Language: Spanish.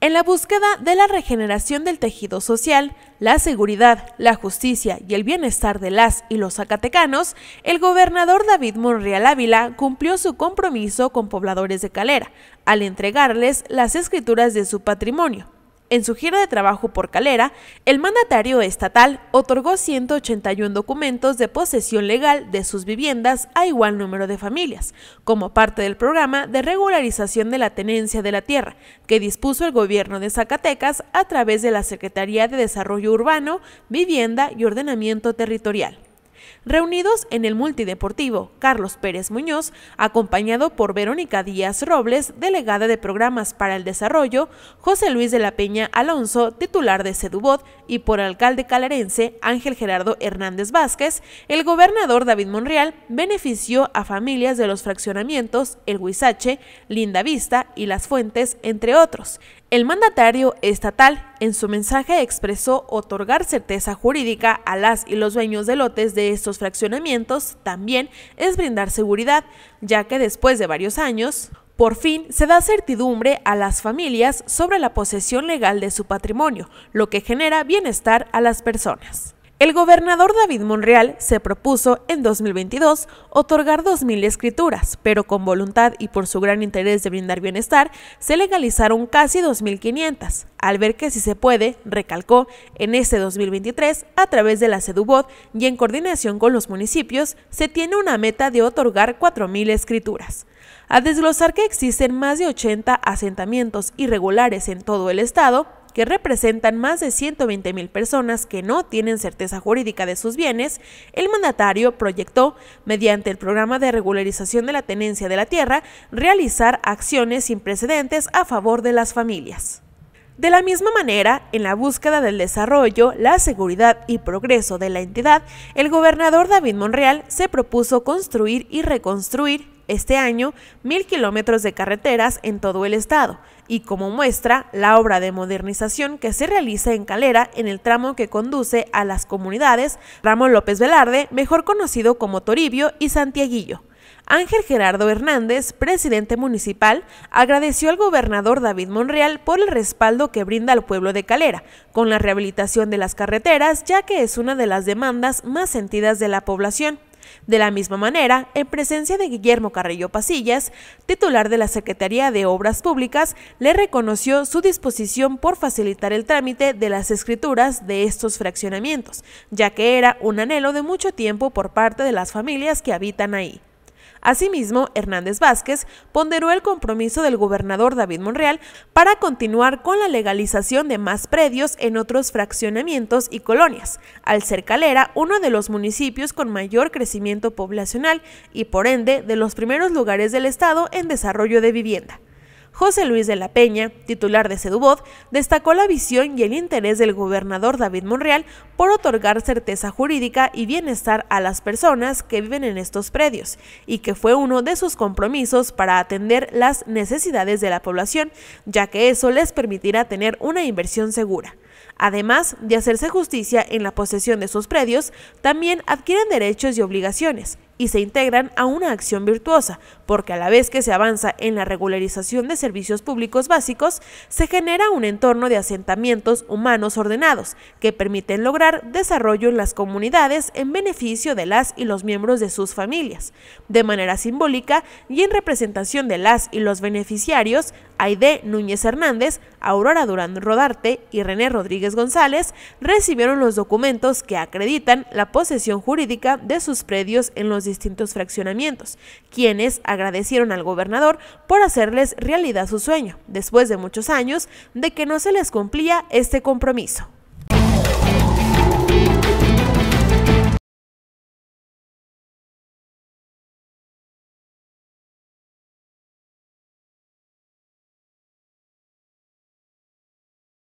En la búsqueda de la regeneración del tejido social, la seguridad, la justicia y el bienestar de las y los zacatecanos, el gobernador David Monreal Ávila cumplió su compromiso con pobladores de Calera al entregarles las escrituras de su patrimonio, en su gira de trabajo por Calera, el mandatario estatal otorgó 181 documentos de posesión legal de sus viviendas a igual número de familias, como parte del programa de regularización de la tenencia de la tierra, que dispuso el gobierno de Zacatecas a través de la Secretaría de Desarrollo Urbano, Vivienda y Ordenamiento Territorial reunidos en el multideportivo Carlos Pérez Muñoz, acompañado por Verónica Díaz Robles, delegada de Programas para el Desarrollo, José Luis de la Peña Alonso, titular de Sedubot, y por alcalde calerense Ángel Gerardo Hernández Vázquez, el gobernador David Monreal benefició a familias de los fraccionamientos El Huizache, Linda Vista y Las Fuentes, entre otros. El mandatario estatal en su mensaje expresó otorgar certeza jurídica a las y los dueños de lotes de estos fraccionamientos también es brindar seguridad, ya que después de varios años, por fin se da certidumbre a las familias sobre la posesión legal de su patrimonio, lo que genera bienestar a las personas. El gobernador David Monreal se propuso en 2022 otorgar 2.000 escrituras, pero con voluntad y por su gran interés de brindar bienestar, se legalizaron casi 2.500. Al ver que si se puede, recalcó, en este 2023, a través de la CEDUBOD y en coordinación con los municipios, se tiene una meta de otorgar 4.000 escrituras. A desglosar que existen más de 80 asentamientos irregulares en todo el estado, que representan más de 120 mil personas que no tienen certeza jurídica de sus bienes, el mandatario proyectó, mediante el programa de regularización de la tenencia de la tierra, realizar acciones sin precedentes a favor de las familias. De la misma manera, en la búsqueda del desarrollo, la seguridad y progreso de la entidad, el gobernador David Monreal se propuso construir y reconstruir este año mil kilómetros de carreteras en todo el estado, y como muestra la obra de modernización que se realiza en Calera en el tramo que conduce a las comunidades Ramón López Velarde, mejor conocido como Toribio, y Santiaguillo. Ángel Gerardo Hernández, presidente municipal, agradeció al gobernador David Monreal por el respaldo que brinda al pueblo de Calera con la rehabilitación de las carreteras, ya que es una de las demandas más sentidas de la población. De la misma manera, en presencia de Guillermo Carrillo Pasillas, titular de la Secretaría de Obras Públicas, le reconoció su disposición por facilitar el trámite de las escrituras de estos fraccionamientos, ya que era un anhelo de mucho tiempo por parte de las familias que habitan ahí. Asimismo, Hernández Vázquez ponderó el compromiso del gobernador David Monreal para continuar con la legalización de más predios en otros fraccionamientos y colonias, al ser Calera uno de los municipios con mayor crecimiento poblacional y por ende de los primeros lugares del estado en desarrollo de vivienda. José Luis de la Peña, titular de Sedubod, destacó la visión y el interés del gobernador David Monreal por otorgar certeza jurídica y bienestar a las personas que viven en estos predios, y que fue uno de sus compromisos para atender las necesidades de la población, ya que eso les permitirá tener una inversión segura. Además de hacerse justicia en la posesión de sus predios, también adquieren derechos y obligaciones, y se integran a una acción virtuosa, porque a la vez que se avanza en la regularización de servicios públicos básicos, se genera un entorno de asentamientos humanos ordenados que permiten lograr desarrollo en las comunidades en beneficio de las y los miembros de sus familias. De manera simbólica y en representación de las y los beneficiarios, Aide Núñez Hernández, Aurora Durán Rodarte y René Rodríguez González recibieron los documentos que acreditan la posesión jurídica de sus predios en los distintos fraccionamientos, quienes agradecieron al gobernador por hacerles realidad su sueño, después de muchos años de que no se les cumplía este compromiso.